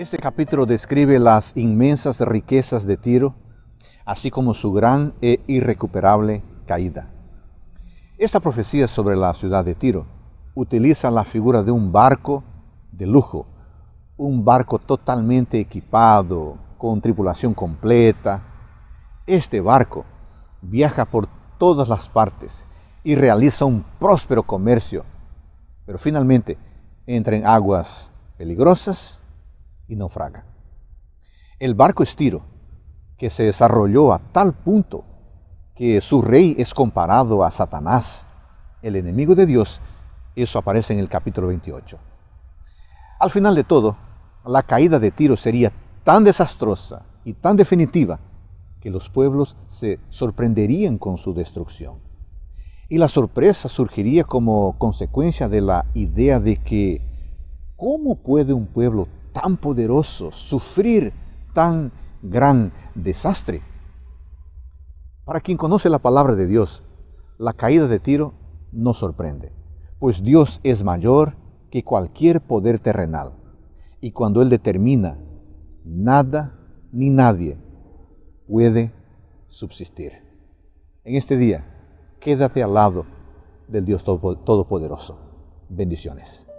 Este capítulo describe las inmensas riquezas de Tiro, así como su gran e irrecuperable caída. Esta profecía sobre la ciudad de Tiro utiliza la figura de un barco de lujo, un barco totalmente equipado, con tripulación completa. Este barco viaja por todas las partes y realiza un próspero comercio, pero finalmente entra en aguas peligrosas y naufraga. El barco tiro, que se desarrolló a tal punto que su rey es comparado a Satanás, el enemigo de Dios, eso aparece en el capítulo 28. Al final de todo, la caída de Tiro sería tan desastrosa y tan definitiva que los pueblos se sorprenderían con su destrucción. Y la sorpresa surgiría como consecuencia de la idea de que, ¿cómo puede un pueblo tan poderoso, sufrir tan gran desastre. Para quien conoce la palabra de Dios, la caída de Tiro no sorprende, pues Dios es mayor que cualquier poder terrenal. Y cuando Él determina, nada ni nadie puede subsistir. En este día, quédate al lado del Dios Todopoderoso. Bendiciones.